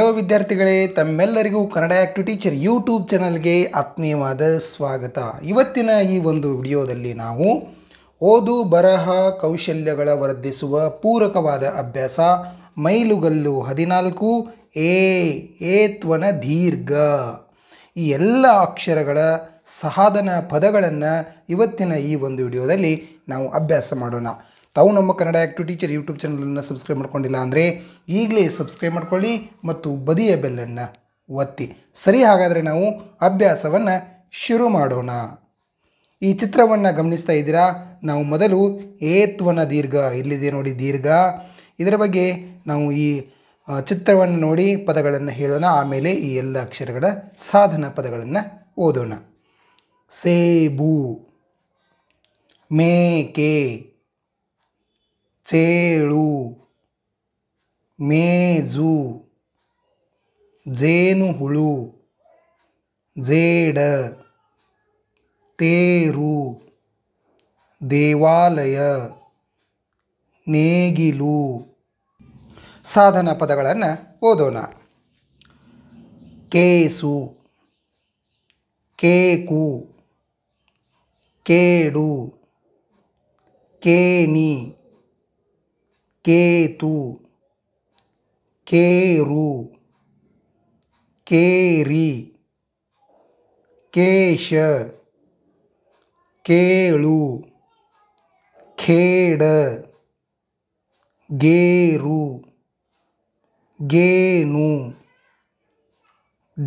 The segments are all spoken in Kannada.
ಹಲೋ ವಿದ್ಯಾರ್ಥಿಗಳೇ ತಮ್ಮೆಲ್ಲರಿಗೂ ಕನ್ನಡ ಆ್ಯಕ್ಟಿವ್ ಟೀಚರ್ ಯೂಟ್ಯೂಬ್ ಚಾನಲ್ಗೆ ಆತ್ಮೀಯವಾದ ಸ್ವಾಗತ ಇವತ್ತಿನ ಈ ಒಂದು ವಿಡಿಯೋದಲ್ಲಿ ನಾವು ಓದು ಬರಹ ಕೌಶಲ್ಯಗಳ ವರ್ಧಿಸುವ ಪೂರಕವಾದ ಅಭ್ಯಾಸ ಮೈಲುಗಲ್ಲು ಹದಿನಾಲ್ಕು ಎ ಏತ್ವನ ದೀರ್ಘ ಈ ಎಲ್ಲ ಅಕ್ಷರಗಳ ಸಾಧನ ಪದಗಳನ್ನು ಇವತ್ತಿನ ಈ ಒಂದು ವಿಡಿಯೋದಲ್ಲಿ ನಾವು ಅಭ್ಯಾಸ ಮಾಡೋಣ ತಾವು ನಮ್ಮ ಕನ್ನಡ ಆ್ಯಕ್ಟಿವ್ ಟೀಚರ್ ಯೂಟ್ಯೂಬ್ ಚಾನಲನ್ನು ಸಬ್ಸ್ಕ್ರೈಬ್ ಮಾಡ್ಕೊಂಡಿಲ್ಲ ಅಂದರೆ ಈಗಲೇ ಸಬ್ಸ್ಕ್ರೈಬ್ ಮಾಡ್ಕೊಳ್ಳಿ ಮತ್ತು ಬದಿಯ ಬೆಲ್ಲನ್ನು ಒತ್ತಿ ಸರಿ ಹಾಗಾದರೆ ನಾವು ಅಭ್ಯಾಸವನ್ನು ಶುರು ಮಾಡೋಣ ಈ ಚಿತ್ರವನ್ನು ಗಮನಿಸ್ತಾ ಇದ್ದೀರಾ ನಾವು ಮೊದಲು ಏತ್ವನ ದೀರ್ಘ ಇಲ್ಲಿದೆ ನೋಡಿ ದೀರ್ಘ ಇದರ ಬಗ್ಗೆ ನಾವು ಈ ಚಿತ್ರವನ್ನು ನೋಡಿ ಪದಗಳನ್ನು ಹೇಳೋಣ ಆಮೇಲೆ ಈ ಎಲ್ಲ ಅಕ್ಷರಗಳ ಸಾಧನ ಪದಗಳನ್ನು ಓದೋಣ ಸೇಬು ಮೇಕೆ ಚೇಳು ಮೇಜು ಜೇನುಹುಳು ಜೇಡ ತೇರು ದೇವಾಲಯ ನೇಗಿಲು ಸಾಧನ ಪದಗಳನ್ನು ಓದೋಣ ಕೇಸು ಕೇಕು ಕೇಡು ಕೇಣಿ ಕೇತು ಕೇರು ಕೇರಿ ಕೇಶ ಕೇಳು ಖೇಡ ಗೇರು ಗೇನು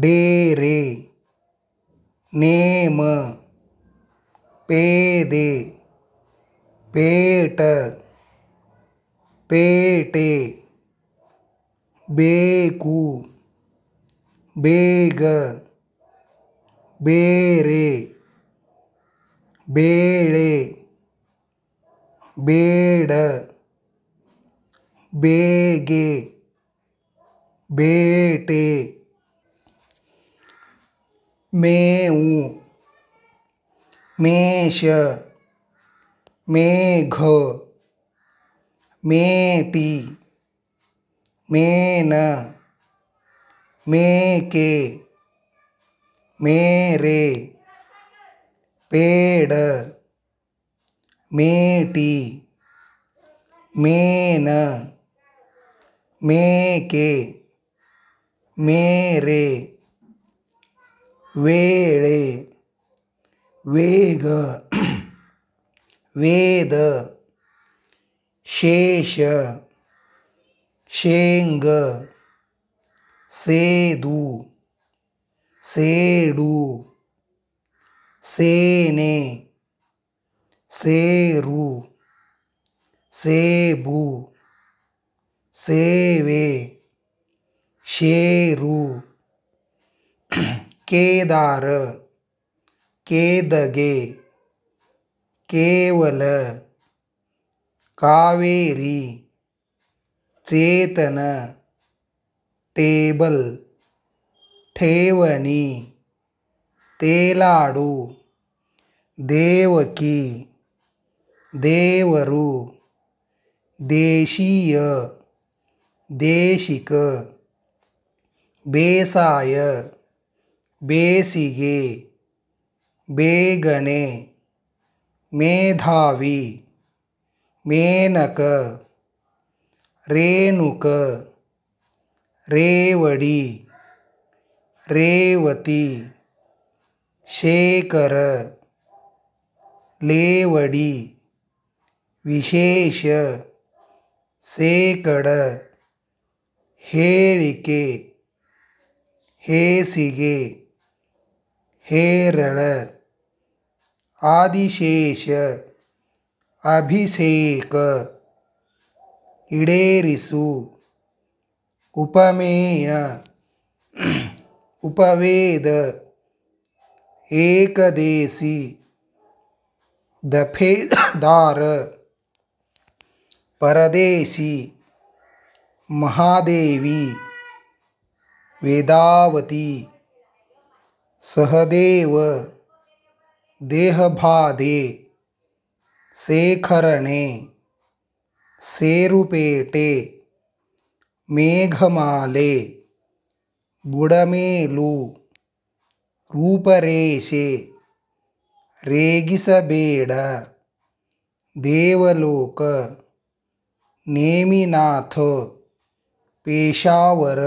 ಡೇರೆ ನೇಮ ಪೇದೆ ಪೇಟ ಪೇಟೆ ಬೇಕು ಬೇಗ ಬೇರೆ ಬೇಳೆ ಬೇಡ ಬೇಗೆ ಬೇಟೆ ಮೇವು ಮೇಷ ಮೇಘ మేటి మేన మేకే మేరే పేడ మేటి మేన మేకే మేరే వేళే వేగ వేద शेष शेंग सेदु सेडु सेने सेरु सेबु सेवे शेरु केदार केदगे केवल కావేరి చేతన టేబుల్ ಠೇವಣಿ ತೇಲಾಡು ದೇವಕಿ ದೇವರು ದೇಶೀಯ ದೇಶಿಕ ಬೇಸಾಯ ಬೇಸಿಗೆ ಬೇಗನೆ ಮೇಧಾವಿ ಮೇನಕ ರೇಣುಕ ರೇವಡಿ ರೇವತಿ ಶೇಖರ ಲೇವಡಿ ವಿಶೇಷ ಶೇಕಡ ಹೇಳಿಕೆ ಹೇಸಿಗೆ ಹೇರಳ ಆದಿಶೇಷ अभिषेक इडेरिसु उपमेय उपवेद एकदेशी दफेदार परदेशी महादेवी वेदावती सहदेव देहभादे ಶೇಖರಣೆ ಸೇರುಪೇಟೆ ಮೇಘಮಾಲೆ ಬುಡಮೇಲು ರೂಪರೇಷೆ ರೇಗಿಸಬೇಡ ದೇವಲೋಕ ನೇಮಿನಾಥ ಪೇಶಾವರ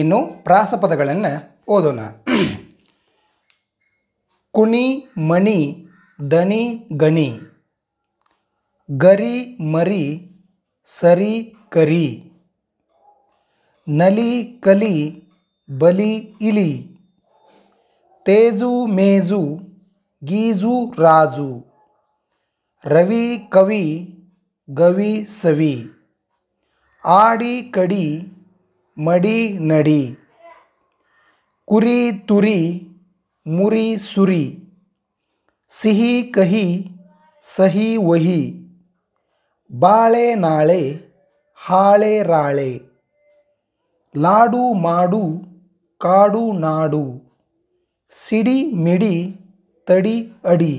ಇನ್ನು ಪ್ರಾಸಪದಗಳನ್ನು ಓದೋಣ ಕುಣಿ ಮಣಿ धनी गनी गरी मरी सरी करी नली कली बली इली तेजू मेजू गीजू राजू रवि कवि गवि सवि आड़ी कड़ी मड़ी नड़ी कुरी तुरी मुरी सुरी ಸಿಹಿ ಕಹಿ ಸಹಿ ವಹಿ ಬಾಳೆ ನಾಳೆ ಹಾಳೆ ರಾಳೆ ಲಾಡು ಮಾಡು ಕಾಡು ನಾಡು ಸಿಡಿ ಮಿಡಿ ತಡಿ ಅಡಿ